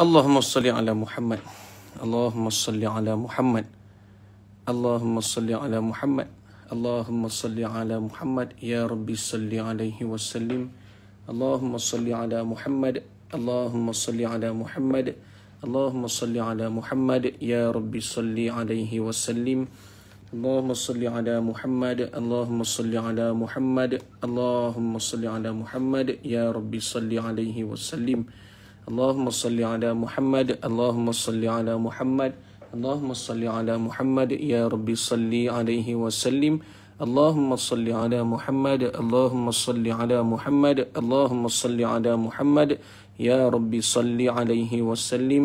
اللهم صل على محمد اللهم صل على محمد اللهم صل على محمد اللهم صل على محمد يا ربي صل عليه وسلم اللهم صل على محمد اللهم صل على محمد اللهم صل على محمد يا ربي صل عليه وسلم اللهم صل على محمد اللهم صل على محمد اللهم صل على محمد يا ربي صل عليه وسلم اللهم صل على محمد اللهم صل على محمد اللهم صل على محمد يا ربي صل عليه وسلم اللهم صل على محمد اللهم صل على محمد اللهم صل على محمد يا ربي صل عليه وسلم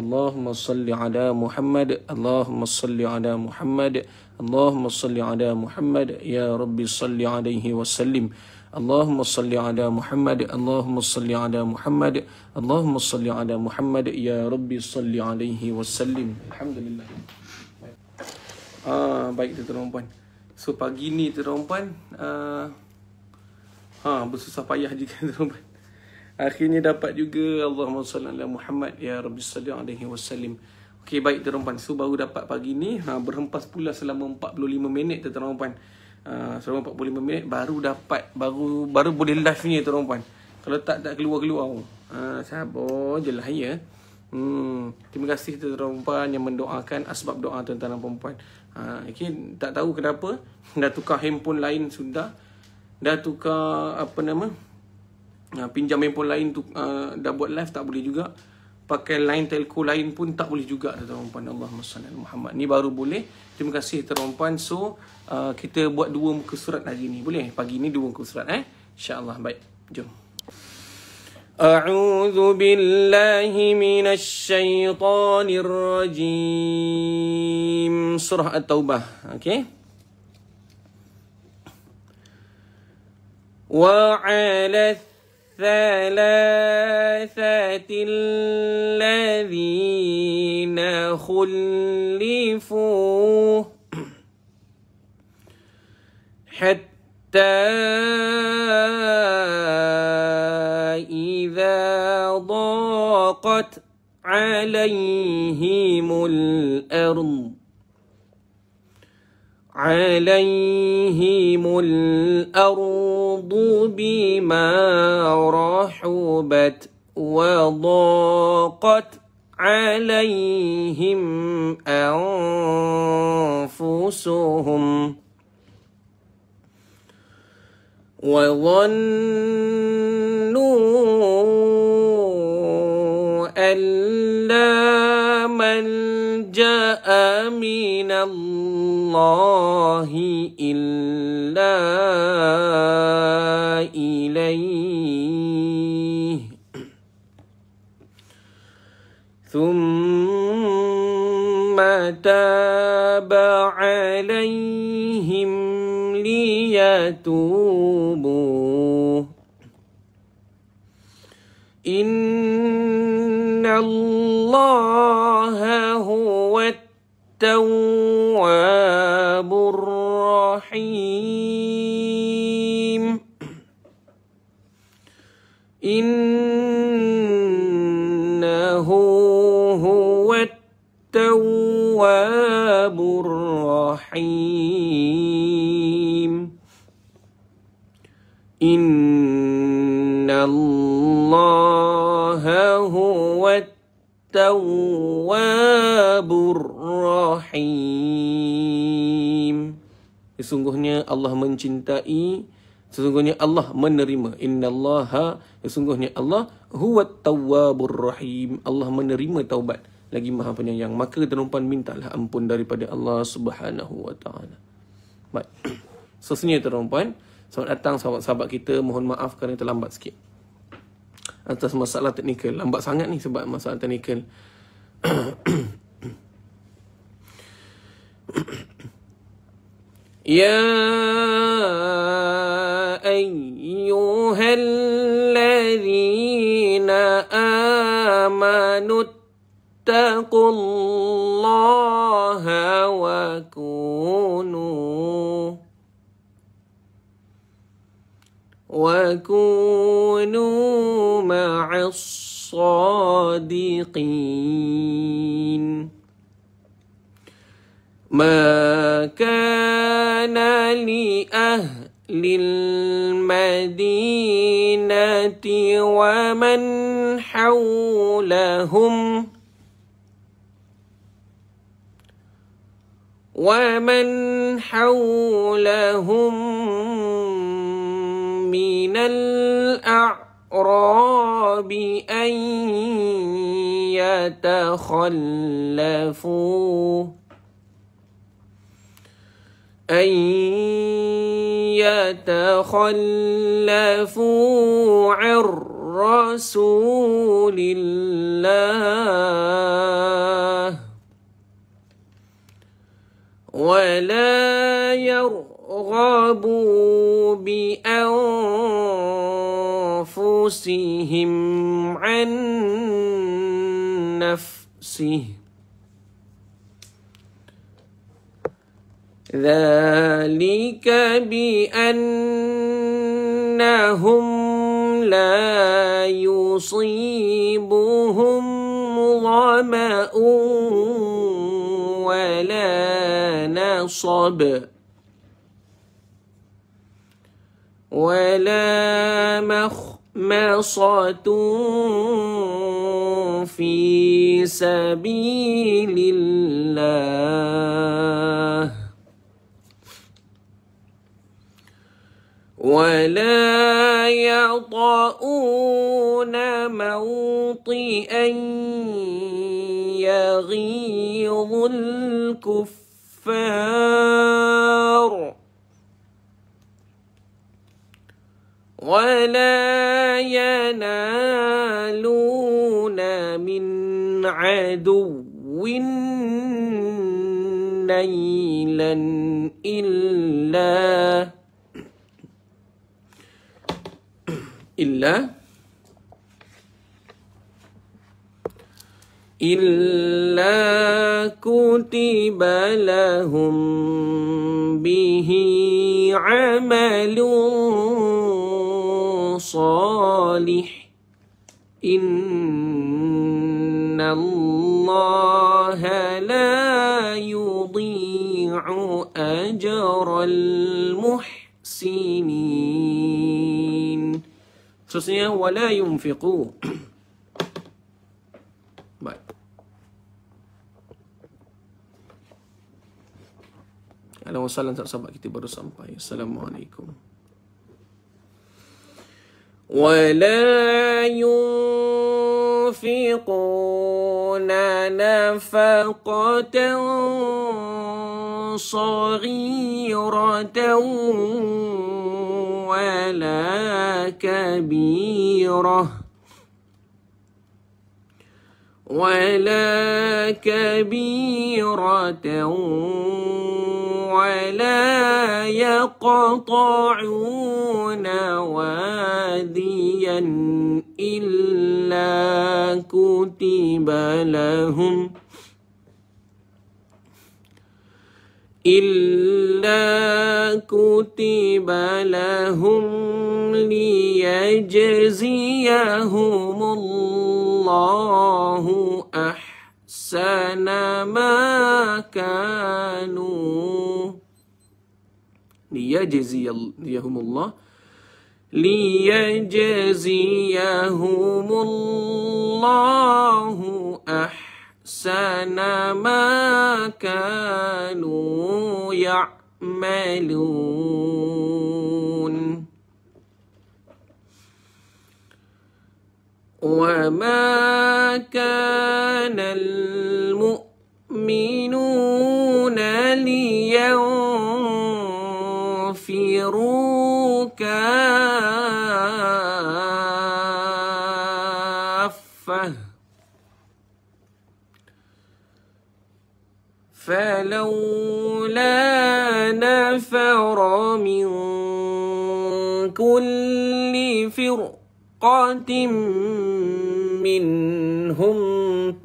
اللهم صل على محمد اللهم صل على محمد اللهم صل على محمد يا ربي صل عليه وسلم اللهم صل Muhammad, Allahumma اللهم صل على محمد اللهم صل على محمد يا ربي صل عليه وسلم الحمد لله آه baik tu tuan so pagi ni tu tuan ah, ha bersusah payah juga tuan akhirnya dapat juga Allahumma salli ala Muhammad ya rabbi salli alaihi wasallim Okay, baik tuan so baru dapat pagi ni ha berhempas pula selama 45 minit tuan tuan Ah, selama 45 minit baru dapat baru baru boleh live ni tuan puan. Kalau tak tak keluar-keluar. Ah sabar je lah ya. Hmm, terima kasih tuan puan yang mendoakan asbab doa tuan-tuan dan puan-puan. Ah okay, tak tahu kenapa dah tukar handphone lain sudah dah tukar apa nama? Ah, pinjam handphone lain tu uh, dah buat live tak boleh juga pakai line telco lain pun tak boleh juga dah tuan puan ya Allahumma salli ala Muhammad ni baru boleh terima kasih tuan puan so uh, kita buat dua muka surat hari ni boleh pagi ni dua muka surat eh Allah baik jom اعوذ بالله rajim surah at-taubah التوبه Wa وعلى الثلاثة الذين خلفوا حتى إذا ضاقت عليهم الأرض عليهم الأرض بما رحبت وضاقت عليهم أنفسهم وظنوا أن لا من من الله إلا إليه ثم تاب عليهم ليتوبوا إن الله هو التواب الرحيم إنه هو التواب الرحيم إن التواب Rahim. Sesungguhnya Allah mencintai Sesungguhnya Allah menerima Inna Allah Sesungguhnya Allah Huwa tawabur rahim Allah menerima taubat Lagi maha penyayang Maka terumpan mintalah ampun daripada Allah subhanahu wa ta'ala Baik So sini terumpan Selamat datang sahabat-sahabat kita Mohon maaf kerana terlambat sikit atas masalah teknikal lambat sangat ni sebab masalah teknikal ya ayyuhalladzina amanu taqullaha wa kunu وكونوا مع الصادقين ما كان لأهل المدينة ومن حولهم ومن حولهم من الأعراب أن يتخلفوا أن يتخلفوا عن رسول الله ولا يرضى يُرْغَبُوا بأنفسهم عن نفسه ذلك بأنهم لا يصيبهم ظمأ ولا نصب ولا مخمصة في سبيل الله ولا يطؤون موطئا يغيظ الكفار ولا ينالون من عدو نيلا إلا إلا إلا كتب لهم به عمل صالح إن الله لا يضيع أجر المحسنين Seterusnya wala yunfiqu Baik Alhamdulillah sahabat kita baru sampai Assalamualaikum ولا ينفقون نفقة صغيرة ولا كبيرة ولا كبيرة ولا يقطعون واديا إلا كتب لهم إلا كتب لهم ليجزيهم الله أحسن ما كانوا ليجزيهم الله ليجزيهم الله أحسن ما كانوا يعملون وما كان المؤمنون ليوم في كافة فلولا نفر من كل فرقة منهم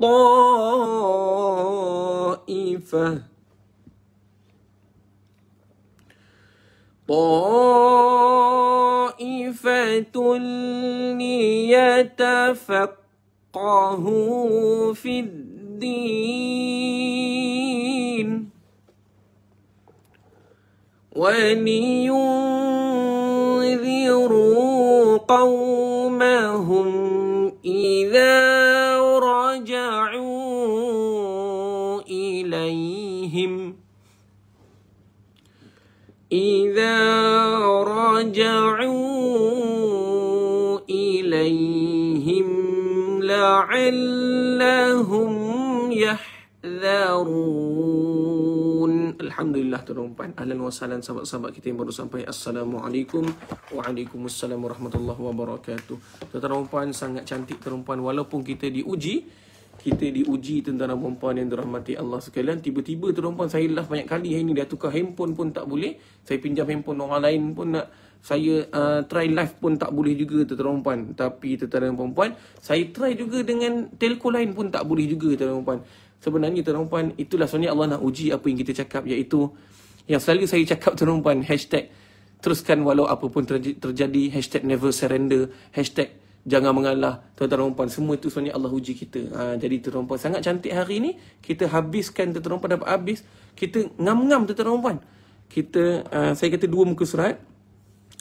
طائفة طائفة ليتفقهوا في الدين ولينذروا قوم la'allahum yahdharun. Alhamdulillah tuan-tuan Ahlan wa salam sahabat-sahabat kita yang baru sampai. Assalamualaikum. Waalaikumsalam warahmatullahi wabarakatuh. Tuan-tuan sangat cantik tuan-tuan walaupun kita diuji kita diuji tentang dan puan yang dirahmati Allah sekalian tiba-tiba tuan-tuan saya lah banyak kali hari ni dah tukar handphone pun tak boleh saya pinjam handphone orang lain pun nak saya uh, try live pun tak boleh juga tuan-tuan tapi tuan-tuan saya try juga dengan telco lain pun tak boleh juga tuan-tuan sebenarnya tuan-tuan dan itulah sebenarnya Allah nak uji apa yang kita cakap iaitu yang selalu saya cakap tuan-tuan hashtag teruskan walau apa pun terjadi hashtag never surrender hashtag jangan mengalah tuan-tuan semua itu sebenarnya Allah uji kita ha, jadi tuan-tuan sangat cantik hari ini. kita habiskan tuan-tuan dapat habis kita ngam-ngam tuan-tuan kita uh, saya kata dua muka surat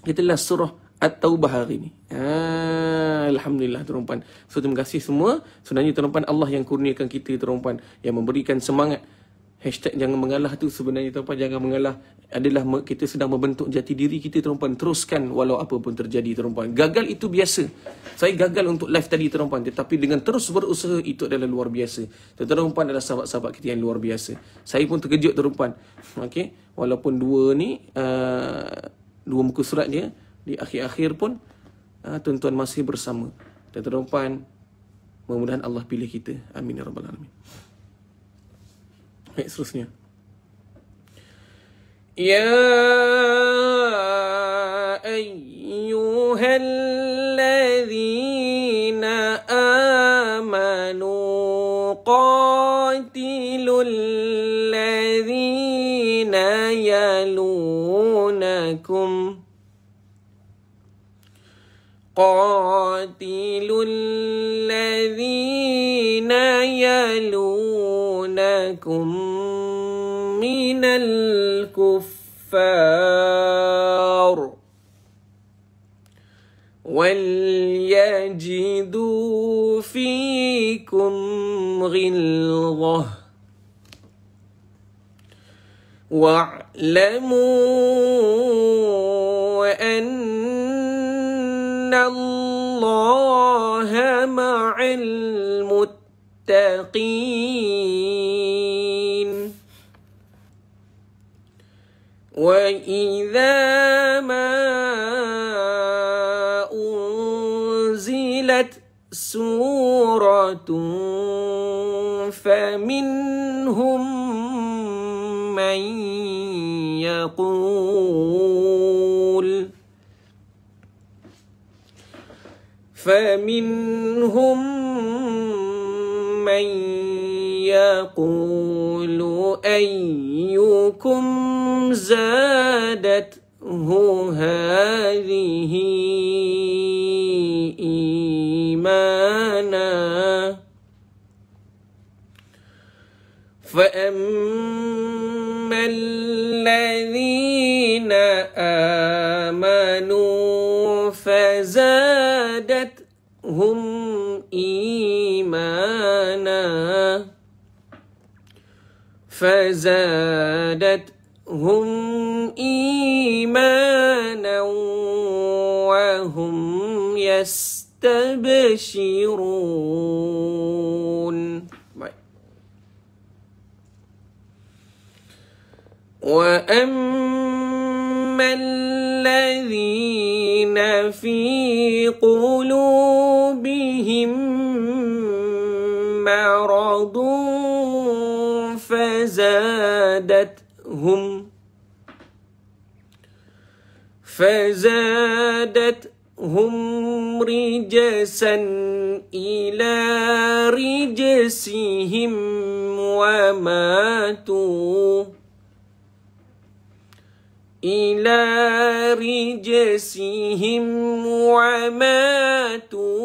itulah surah At-Taubah hari ni. Ha, Alhamdulillah tuan puan. So terima kasih semua. Sebenarnya tuan puan Allah yang kurniakan kita tuan puan yang memberikan semangat Hashtag jangan mengalah tu sebenarnya tuan puan jangan mengalah adalah kita sedang membentuk jati diri kita tuan puan teruskan walau apa pun terjadi tuan puan gagal itu biasa saya gagal untuk live tadi tuan puan tetapi dengan terus berusaha itu adalah luar biasa tuan puan adalah sahabat-sahabat kita yang luar biasa saya pun terkejut tuan puan okey walaupun dua ni uh, dua muka surat dia di akhir-akhir pun ah, tuan-tuan masih bersama dan terdepan mudah-mudahan Allah pilih kita amin ya rabbal alamin baik seterusnya ya ayyuhalladzina amanu qatilul عليكم قاتلوا الذين يلونكم من الكفار وليجدوا فيكم غلظة وَعْلَمُوا واعلموا أن الله مع المتقين وإذا ما أنزلت سورة فمنهم من فمنهم من يقول أيكم زادته هذه إيمانا فأما الذين فزادتهم إيمانا وهم يستبشرون وأما الذين في قلوبهم مرضون فزادتهم فزادتهم رجسا إلى رجسهم وماتوا إلى رجسهم وماتوا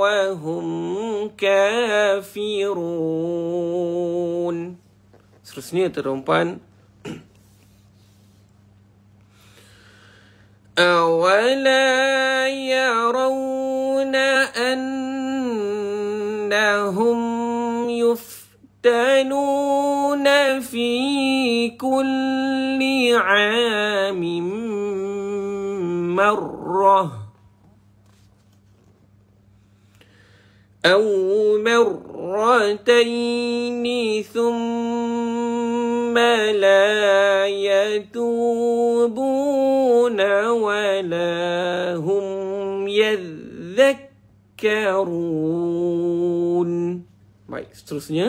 وهم كافرون terusnya terumpan أولا يرون أنهم يفتنون في كل عام مرة أو مرتين ثم لا يتوبون ولا هم يذكرون Baik, seterusnya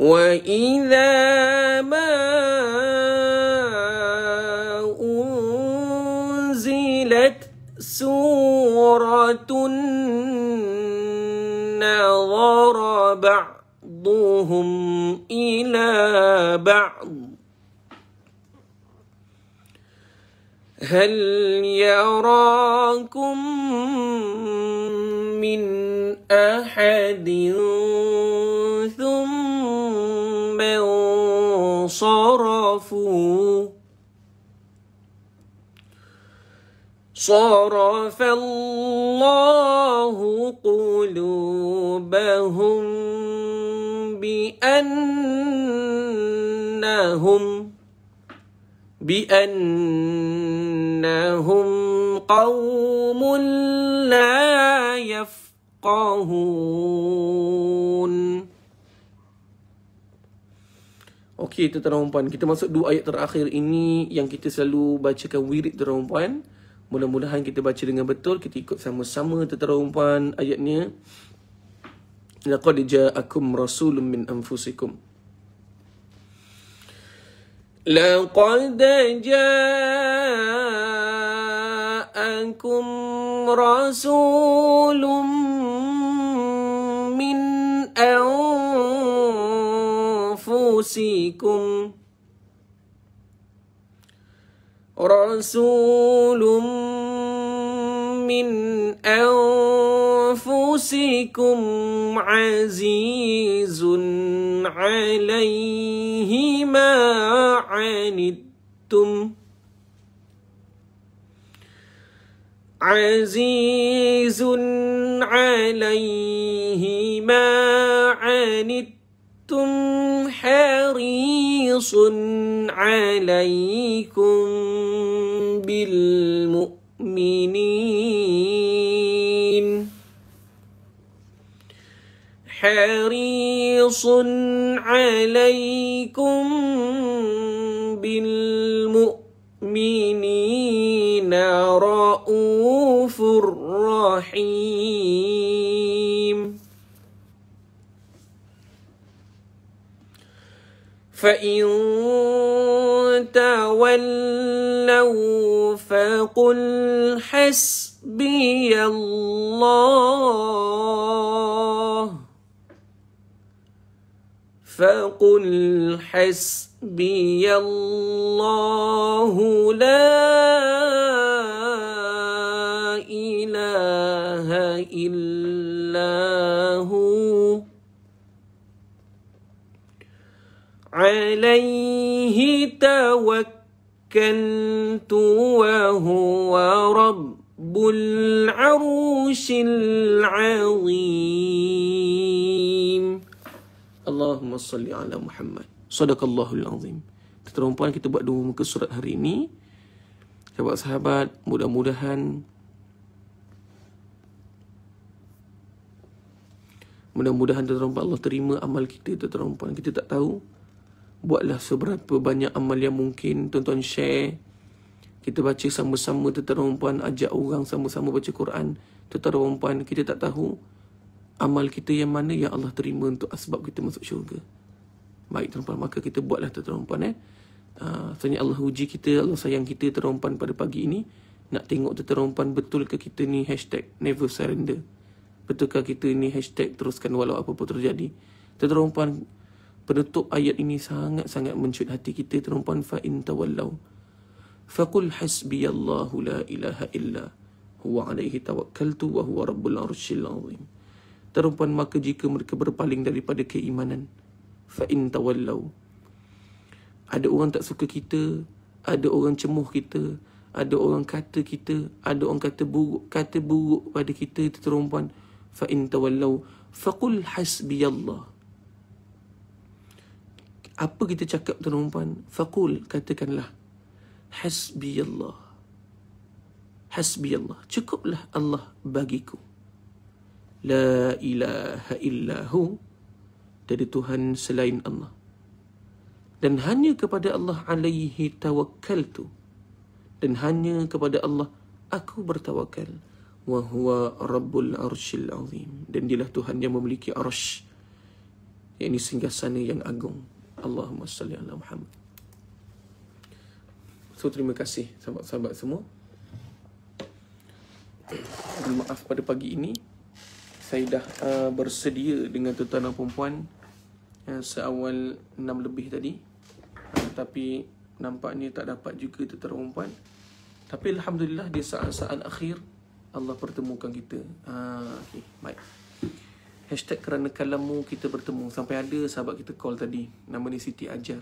وَإِذَا مَا أُنْزِلَتْ سُورَةٌ نظر بعضهم إلى بعض هل يراكم من أحد ثم انصرف صرف الله قلوبهم بأنهم بأنهم قوم لا يفقهون Okey, tuan-tuan dan puan, kita masuk dua ayat terakhir ini yang kita selalu bacakan wirid tuan-tuan dan puan. Mudah-mudahan kita baca dengan betul Kita ikut sama-sama tetara umpuan ayatnya Laqad ja'akum rasulun min anfusikum Laqad ja'akum rasulun min anfusikum Rasulun من أنفسكم عزيز عليه ما عنتم عزيز عليه ما عنتم حريص عليكم بالمؤمنين حريص عليكم بالمؤمنين رؤوف رحيم فإن تولوا فقل حسبي الله فقل حسبي الله لا إله إلا هو عليه توكلت وهو رب العرش العظيم Allahumma salli ala Muhammad. Sadaqallahul azim. Terima kita buat dua muka surat hari ini. Sahabat-sahabat, mudah-mudahan Mudah-mudahan tuan Allah terima amal kita tuan-tuan Kita tak tahu. Buatlah seberapa banyak amal yang mungkin Tonton share. Kita baca sama-sama tuan ajak orang sama-sama baca Quran. tuan kita tak tahu amal kita yang mana yang Allah terima untuk sebab kita masuk syurga. Baik tuan-tuan, maka kita buatlah tuan-tuan eh. Uh, Allah uji kita, Allah sayang kita tuan-tuan pada pagi ini. Nak tengok tuan-tuan betul ke kita ni hashtag never surrender. Betulkah kita ni hashtag teruskan walau apa pun terjadi. Tuan-tuan penutup ayat ini sangat-sangat mencut hati kita tuan-tuan fa in tawallau. Faqul hasbiyallahu la ilaha illa huwa alaihi tawakkaltu wa huwa rabbul arshil azim terumpuan maka jika mereka berpaling daripada keimanan fa in tawallau ada orang tak suka kita ada orang cemuh kita ada orang kata kita ada orang kata buruk kata buruk pada kita itu terumpuan fa in tawallau faqul hasbiyallah apa kita cakap tuan perempuan faqul katakanlah hasbiyallah hasbiyallah cukuplah Allah bagiku La ilaha illahu Dari Tuhan selain Allah Dan hanya kepada Allah alaihi tawakkal tu Dan hanya kepada Allah Aku bertawakal Wahuwa Rabbul Arshil Azim Dan dialah Tuhan yang memiliki arsh Yang ini singgah sana yang agung Allahumma salli ala Muhammad So terima kasih sahabat-sahabat semua Maaf pada pagi ini saya dah uh, bersedia dengan tuan-tuan dan puan-puan uh, seawal enam lebih tadi. Uh, tapi nampaknya tak dapat juga tuan-tuan dan puan Tapi alhamdulillah di saat-saat akhir Allah pertemukan kita. Ah uh, okey, baik. Hashtag kerana kalamu kita bertemu Sampai ada sahabat kita call tadi Nama ni Siti Ajar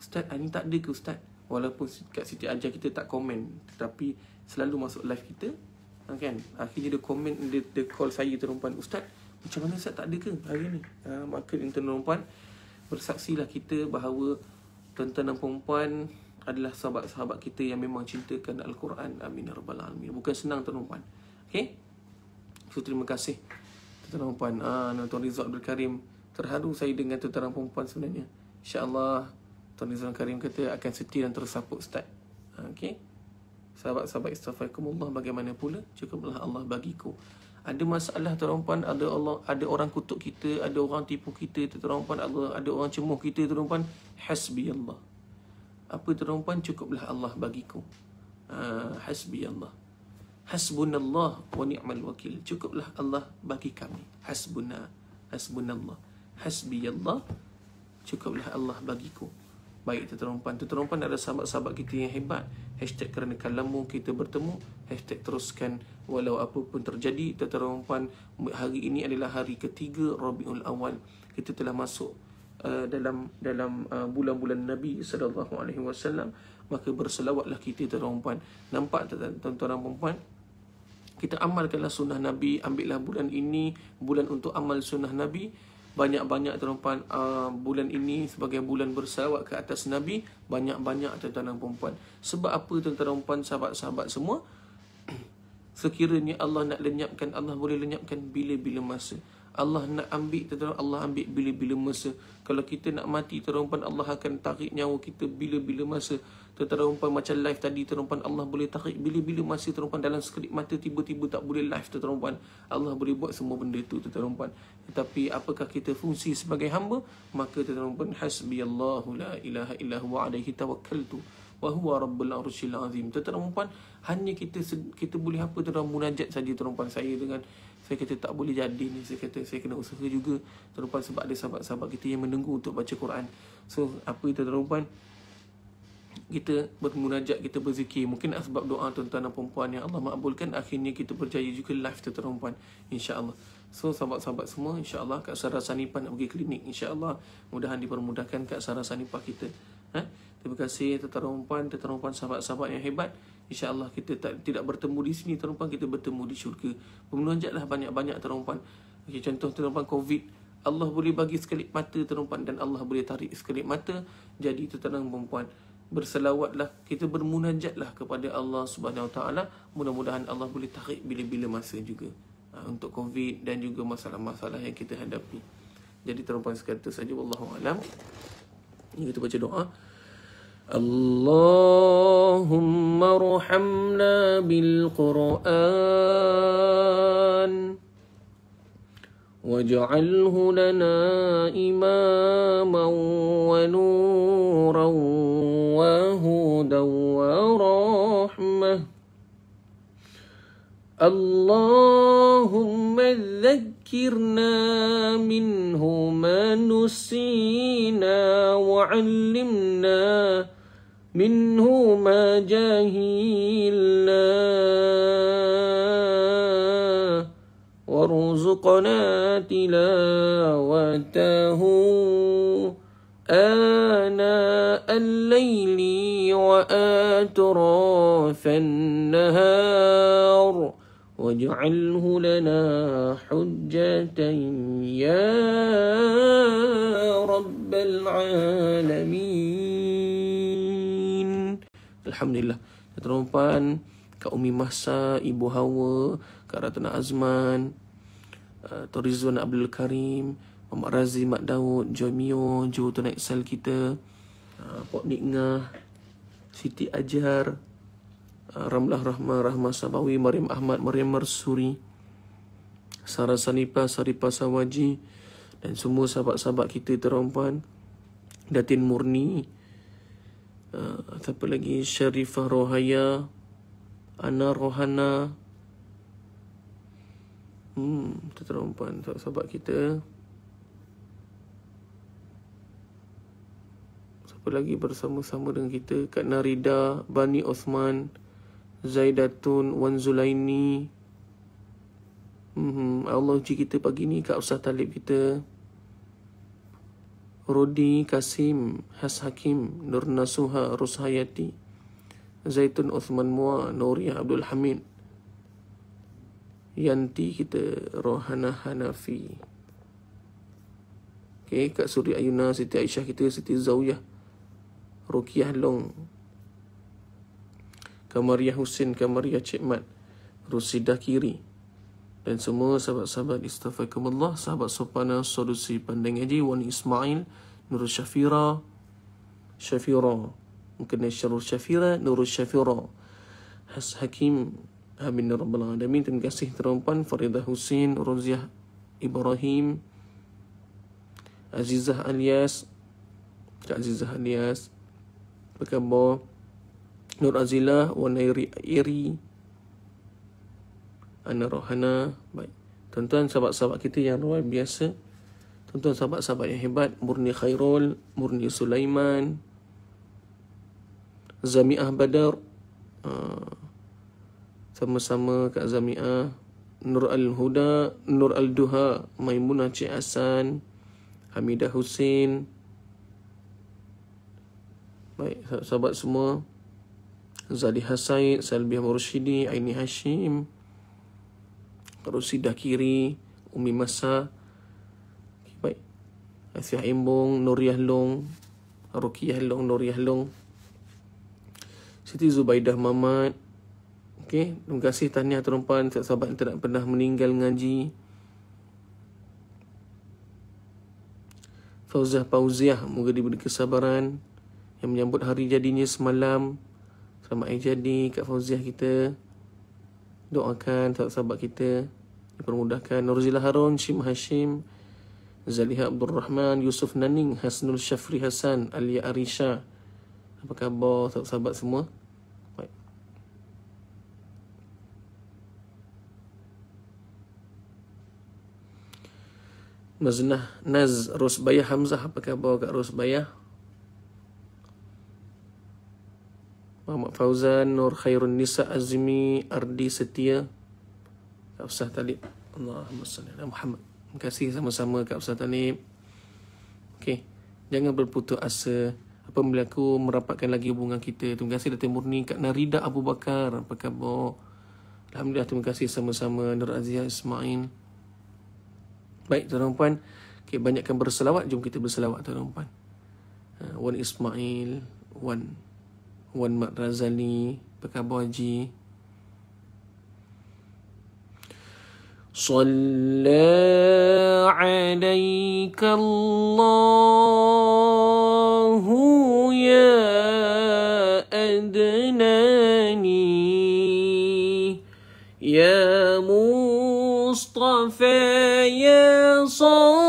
Ustaz, ini ah, tak ada ke Ustaz? Walaupun kat Siti Ajar kita tak komen Tetapi selalu masuk live kita ha, kan akhirnya dia komen dia, dia call saya terumpan ustaz macam mana ustaz tak ada ke hari ni ha, maka tuan-tuan bersaksilah kita bahawa tuan-tuan dan perempuan adalah sahabat-sahabat kita yang memang cintakan al-Quran amin ya rabbal alamin bukan senang tuan-tuan okey so terima kasih tuan-tuan perempuan ah ha, Rizal Abdul Karim terharu saya dengan tuan-tuan perempuan sebenarnya Allah, Tuan Izzul Karim kata akan setia dan tersapuk start. Ah, okay sahabat-sahabat istighfarikumullah bagaimana pula cukuplah Allah bagiku ada masalah tuan ada Allah ada orang kutuk kita ada orang tipu kita tuan ada ada orang cemuh kita tuan hasbi Allah apa tuan cukuplah Allah bagiku uh, ah, hasbi Allah hasbunallah wa ni'mal wakil cukuplah Allah bagi kami hasbuna hasbunallah hasbi Allah cukuplah Allah bagiku Baik Teterompan Teterompan ada sahabat-sahabat kita yang hebat Hashtag kerana kalamu kita bertemu Hashtag teruskan Walau apa pun terjadi Teterompan Hari ini adalah hari ketiga Rabiul Awal Kita telah masuk uh, dalam dalam uh, bulan-bulan Nabi sallallahu alaihi wasallam maka berselawatlah kita tuan-tuan nampak tuan-tuan puan kita amalkanlah sunnah Nabi, ambillah bulan ini, bulan untuk amal sunnah Nabi banyak-banyak tuan uh, bulan ini sebagai bulan berselawat ke atas Nabi banyak-banyak tuan-tuan sebab apa tuan-tuan sahabat-sahabat semua sekiranya Allah nak lenyapkan Allah boleh lenyapkan bila-bila masa Allah nak ambil tuan Allah ambil bila-bila masa kalau kita nak mati tuan Allah akan tarik nyawa kita bila-bila masa tuan-tuan macam live tadi tuan Allah boleh tarik bila-bila masa tuan dalam skrip mata tiba-tiba tak boleh live tuan Allah boleh buat semua benda itu tuan tapi apakah kita fungsi sebagai hamba maka tuan-tuan pun hasbiyallahu la ilaha illa huwa alaihi tawakkaltu wa huwa rabbul arsyil azim tuan hanya kita kita boleh apa tuan-tuan munajat saja tuan saya dengan saya kata tak boleh jadi ni saya kata saya kena usaha juga tuan sebab ada sahabat-sahabat kita yang menunggu untuk baca Quran so apa itu tuan-tuan kita bermunajat kita berzikir mungkin sebab doa tuan-tuan dan puan yang Allah makbulkan akhirnya kita berjaya juga live tuan-tuan insya-Allah So sahabat-sahabat semua insyaAllah Kak Sarah Sanipah nak pergi klinik InsyaAllah mudahan dipermudahkan Kak Sarah Sanipah kita ha? Terima kasih Tetap Rumpan Tetap Rumpan sahabat-sahabat yang hebat InsyaAllah kita tak, tidak bertemu di sini Terumpan kita bertemu di syurga Pemenuhanjatlah banyak-banyak terumpan okay, Contoh terumpan COVID Allah boleh bagi sekelip mata terumpan Dan Allah boleh tarik sekelip mata Jadi tetanang perempuan Berselawatlah Kita bermunajatlah kepada Allah Subhanahu SWT Mudah-mudahan Allah boleh tarik bila-bila masa juga Ah, untuk COVID dan juga masalah-masalah yang kita hadapi. Jadi sekali tu saja wallahu alam. Ini kita baca doa. اللهم ارحمنا بالقران واجعله لنا اماما ونورا وهدى ورحمه اللهم ذكرنا منه ما نسينا وعلمنا منه ما جهلنا وارزقنا تلاوته آناء الليل وآتراف النهار واجعله لنا حجة يا رب العالمين الحمد لله Terdapat Kak Umi Mahsa, Ibu Hawa, Kak Ratna Azman, uh, Tuan Rizwan Abdul Karim, Mak Razi, Mak Daud, Joy Mio, Jo Tunaik Sel kita, uh, Pak Nikngah, Siti Ajar, Ramlah Rahma, Rahma Sabawi, Marim Ahmad, Marim Mersuri, Sarah Sanipa, Saripa Sawaji, dan semua sahabat-sahabat kita terompan, Datin Murni, uh, apa lagi, Sharifah Rohaya, Ana Rohana, hmm, terompan sahabat-sahabat kita, siapa lagi bersama-sama dengan kita, Kak Narida, Bani Osman, Bani Osman, Zaidatun Wan Zulaini mm-hmm. Allah uji kita pagi ni Kak Ustaz Talib kita Rodi Kasim Has Hakim Nur Nasuha Rushayati Zaitun Uthman Mua Nuria Abdul Hamid Yanti kita Rohana Hanafi Okay, Kak Suri Ayuna, Siti Aisyah kita, Siti Zawiyah, Rukiah Long, Kamariah Husin, Kamariah Cik Mat, Rusidah Kiri. Dan semua sahabat-sahabat istafakumullah, sahabat Sopana, Solusi Pandang Haji, Wan Ismail, Nur Syafira, Syafira. Mungkin Nasyarul Syafira, Nur Syafira. Has Hakim, Amin Rabbul Adamin. Terima kasih terumpan Faridah Husin, Ruziah Ibrahim, Azizah Alias, Kak Azizah Alias, Pekabar, Nur Azilah Wanairi Iri Ana Rohana Baik Tuan-tuan sahabat-sahabat kita yang luar biasa Tuan-tuan sahabat-sahabat yang hebat Murni Khairul Murni Sulaiman Zami'ah Badar ah, Sama-sama Kak Zami'ah Nur Al-Huda Nur Al-Duha Maimunah Cik Hassan Hamidah Husin, Baik, sahabat semua. Zaliha Said, Salbi Murshidi, Aini Hashim, Rusidah Kiri, Umi Masa, okay, baik. Asyah Imbong, Nuriah Long, Rukiah Long, Nuriah Long, Siti Zubaidah Mamat, Okay. Terima kasih tahniah terumpan Setiap sahabat yang tidak pernah meninggal ngaji Fauzah Pauziah Moga diberi kesabaran Yang menyambut hari jadinya semalam Selamat hari jadi Kak Fauziah kita Doakan sahabat-sahabat kita Dipermudahkan Nurzilah Harun, Syim Hashim Zaliha Abdul Rahman, Yusuf Naning Hasnul Syafri Hasan, Alia Arisha Apa khabar sahabat-sahabat semua Maznah Naz Rosbayah Hamzah Apa khabar Kak Rosbayah Fauzan Nur Khairun Nisa Azmi Ardi Setia Kak Ustaz Talib Allahumma salli ala Muhammad Terima kasih sama-sama Kak Ustaz Talib Okey Jangan berputus asa Apa yang berlaku merapatkan lagi hubungan kita Terima kasih Datin Murni Kak Narida Abu Bakar Apa khabar Alhamdulillah terima kasih sama-sama Nur Azia Ismail Baik tuan dan puan Okay, banyakkan berselawat Jom kita berselawat tuan dan puan uh, Wan Ismail One Wan Mat Razali Apa khabar Haji صلى عليك الله يا أدناني يا مصطفى يا صلى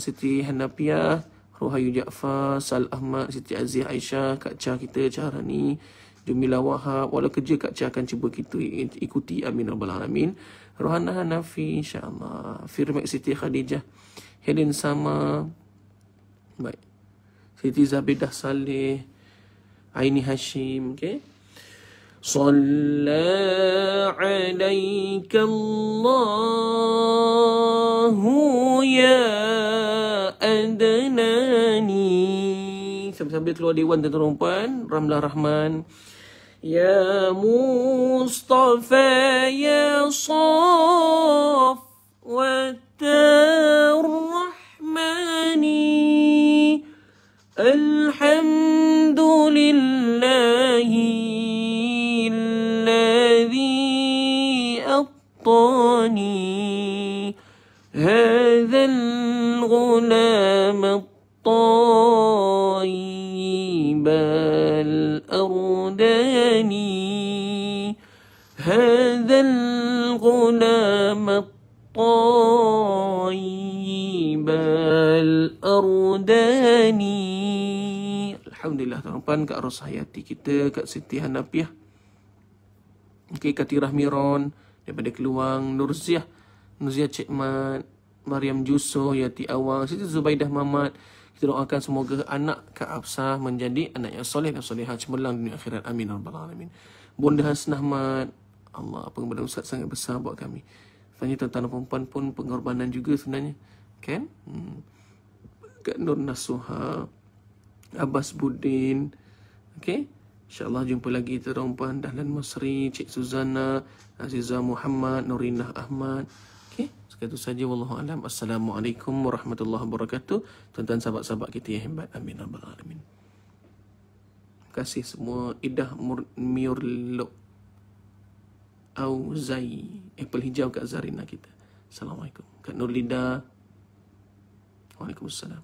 Siti Hanapiah, Rohayu Jafar, Sal Ahmad, Siti Aziz Aisyah, Kak Chah kita, Caharani, Jumila Wahab. Walau kerja Kak Chah akan cuba kita ikuti. Amin. Rabbal Alamin. Rohana Hanafi, insyaAllah. Firmek Siti Khadijah, Helen Sama. Baik. Siti Zabidah Saleh, Aini Hashim, okay? صلى عليك الله يا sambil keluar Dewan Tentera Umpan Ramlah Rahman يا مصطفى يا صفوة الرحمن الحمد لله الذي أعطاني هذا الغلام الطالب أرني هذا الغلام الطيب الأرداني الحمد لله تنبان كأرس حياتي kita كأ ستي هنبيه Okay, Katirah Miron daripada Keluang, Nurziah, Nurziah Cik Mat, Mariam Juso, Yati Awang, Siti Zubaidah Mamat, kita doakan semoga anak Kak Absah menjadi anak yang soleh dan solehah cemerlang dunia akhirat. Amin. Ya alamin. Bunda Hasan Ahmad. Allah, pengorbanan Ustaz sangat besar buat kami. Sebenarnya tentang perempuan pun pengorbanan juga sebenarnya. Kan? Hmm. Kak Nur Nasuha. Abbas Budin. Okay? InsyaAllah jumpa lagi kita perempuan. Dahlan Masri, Cik Suzana, Aziza Muhammad, Nurinah Ahmad setakat itu saja wallahu alam assalamualaikum warahmatullahi wabarakatuh tuan-tuan sahabat-sahabat kita yang hebat amin rabbal alamin terima kasih semua idah Mur- murlo au zai apple hijau kat zarina kita assalamualaikum kat nurlida waalaikumsalam